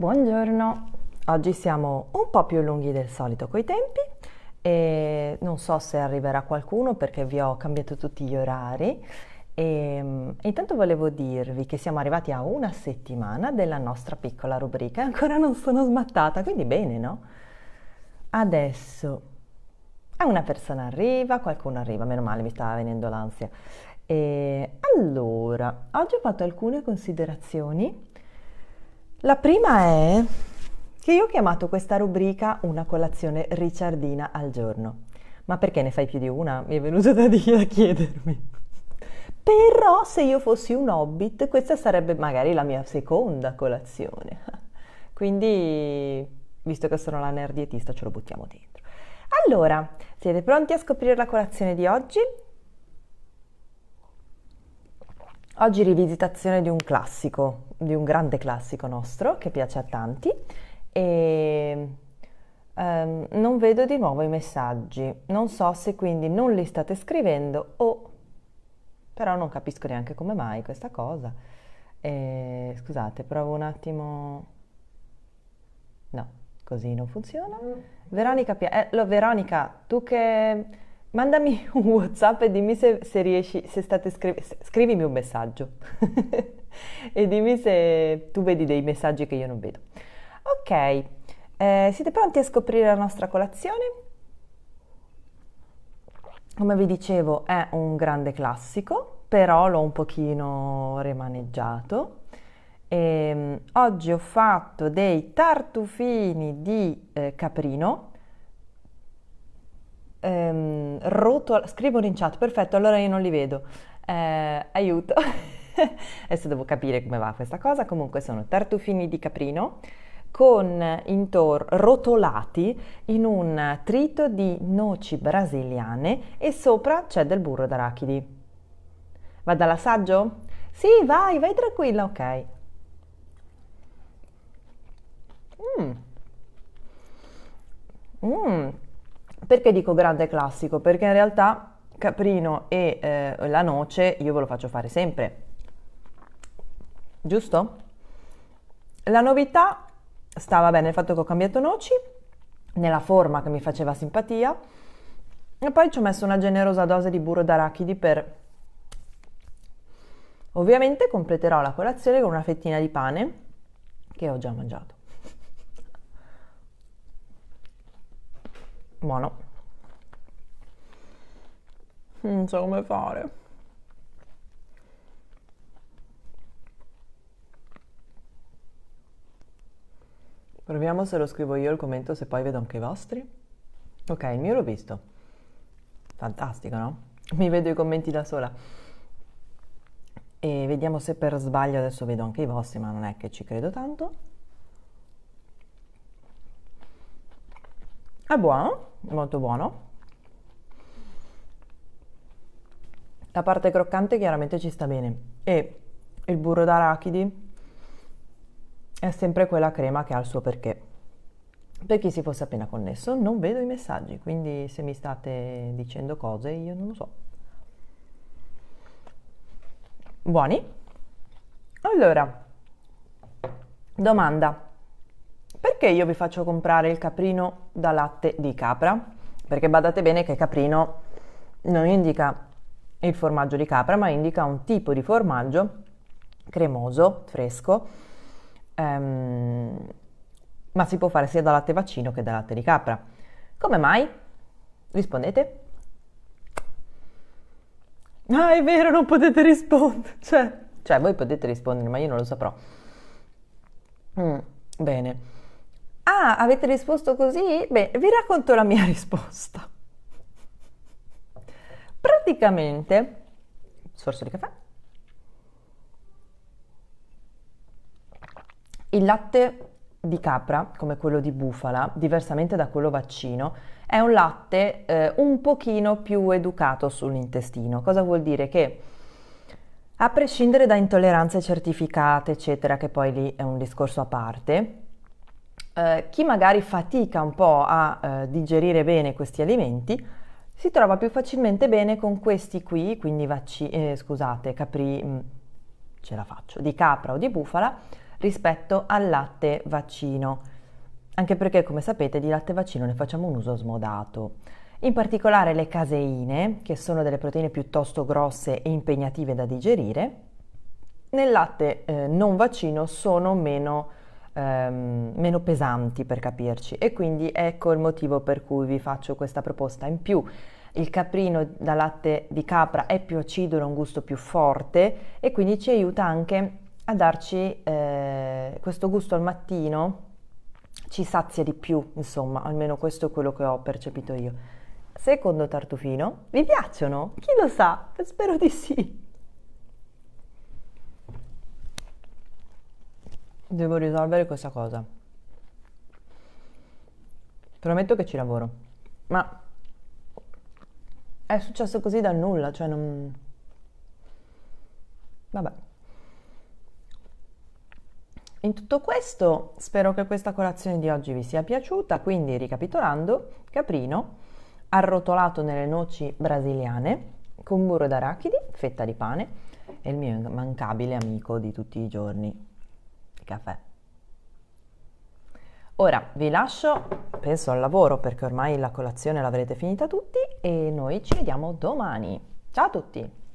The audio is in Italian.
Buongiorno, oggi siamo un po' più lunghi del solito coi tempi e non so se arriverà qualcuno perché vi ho cambiato tutti gli orari. E, ehm, intanto volevo dirvi che siamo arrivati a una settimana della nostra piccola rubrica e ancora non sono smattata, quindi bene, no? Adesso una persona arriva, qualcuno arriva, meno male mi stava venendo l'ansia. E allora, oggi ho fatto alcune considerazioni la prima è che io ho chiamato questa rubrica una colazione ricciardina al giorno. Ma perché ne fai più di una? Mi è venuto da, dire, a chiedermi. Però se io fossi un hobbit, questa sarebbe magari la mia seconda colazione. Quindi, visto che sono la nerdietista, ce lo buttiamo dentro. Allora, siete pronti a scoprire la colazione di oggi? Oggi rivisitazione di un classico, di un grande classico nostro che piace a tanti e um, non vedo di nuovo i messaggi. Non so se quindi non li state scrivendo o però non capisco neanche come mai questa cosa. E, scusate, provo un attimo. No, così non funziona. Mm. Veronica, eh, lo, Veronica tu che mandami un WhatsApp e dimmi se, se riesci, se state scrivendo, scrivimi un messaggio e dimmi se tu vedi dei messaggi che io non vedo. Ok, eh, siete pronti a scoprire la nostra colazione? Come vi dicevo è un grande classico, però l'ho un pochino rimaneggiato. E, ehm, oggi ho fatto dei tartufini di eh, caprino ehm, rotolano, scrivono in chat, perfetto, allora io non li vedo, eh, aiuto, adesso devo capire come va questa cosa, comunque sono tartufini di caprino con intor- rotolati in un trito di noci brasiliane e sopra c'è del burro d'arachidi. Va dall'assaggio? Sì, vai, vai tranquilla, ok. Mmm. Mmm. Perché dico grande classico? Perché in realtà caprino e eh, la noce io ve lo faccio fare sempre, giusto? La novità stava bene nel fatto che ho cambiato noci, nella forma che mi faceva simpatia, e poi ci ho messo una generosa dose di burro d'arachidi per... Ovviamente completerò la colazione con una fettina di pane che ho già mangiato. buono non so come fare proviamo se lo scrivo io il commento se poi vedo anche i vostri ok il mio l'ho visto fantastico no? mi vedo i commenti da sola e vediamo se per sbaglio adesso vedo anche i vostri ma non è che ci credo tanto È buono, molto buono. La parte croccante chiaramente ci sta bene e il burro d'arachidi è sempre quella crema che ha il suo perché. Per chi si fosse appena connesso, non vedo i messaggi, quindi se mi state dicendo cose io non lo so. Buoni? Allora, domanda. Perché io vi faccio comprare il caprino da latte di capra? Perché badate bene che caprino non indica il formaggio di capra, ma indica un tipo di formaggio cremoso, fresco, ehm, ma si può fare sia da latte vaccino che da latte di capra. Come mai? Rispondete. Ah, è vero, non potete rispondere. Cioè, cioè voi potete rispondere, ma io non lo saprò. Mm, bene. Ah, avete risposto così? Beh, vi racconto la mia risposta. Praticamente, sorso di caffè, il latte di capra, come quello di bufala, diversamente da quello vaccino, è un latte eh, un pochino più educato sull'intestino. Cosa vuol dire? Che a prescindere da intolleranze certificate, eccetera, che poi lì è un discorso a parte, eh, chi magari fatica un po' a eh, digerire bene questi alimenti si trova più facilmente bene con questi qui, quindi vacci- eh, scusate, capri, mh, mm, ce la faccio, di capra o di bufala, rispetto al latte vaccino. Anche perché, come sapete, di latte vaccino ne facciamo un uso smodato. In particolare le caseine, che sono delle proteine piuttosto grosse e impegnative da digerire, nel latte eh, non vaccino sono meno ehm, meno pesanti per capirci e quindi ecco il motivo per cui vi faccio questa proposta in più. Il caprino da latte di capra è più acido, ha un gusto più forte e quindi ci aiuta anche a darci eh, questo gusto al mattino, ci sazia di più, insomma, almeno questo è quello che ho percepito io. Secondo Tartufino, vi piacciono? Chi lo sa? Spero di sì. Devo risolvere questa cosa. Prometto che ci lavoro. Ma è successo così da nulla, cioè non... Vabbè. In tutto questo spero che questa colazione di oggi vi sia piaciuta, quindi ricapitolando, caprino arrotolato nelle noci brasiliane con burro d'arachidi, fetta di pane e il mio immancabile amico di tutti i giorni, caffè. Ora vi lascio, penso al lavoro perché ormai la colazione l'avrete finita tutti e noi ci vediamo domani. Ciao a tutti!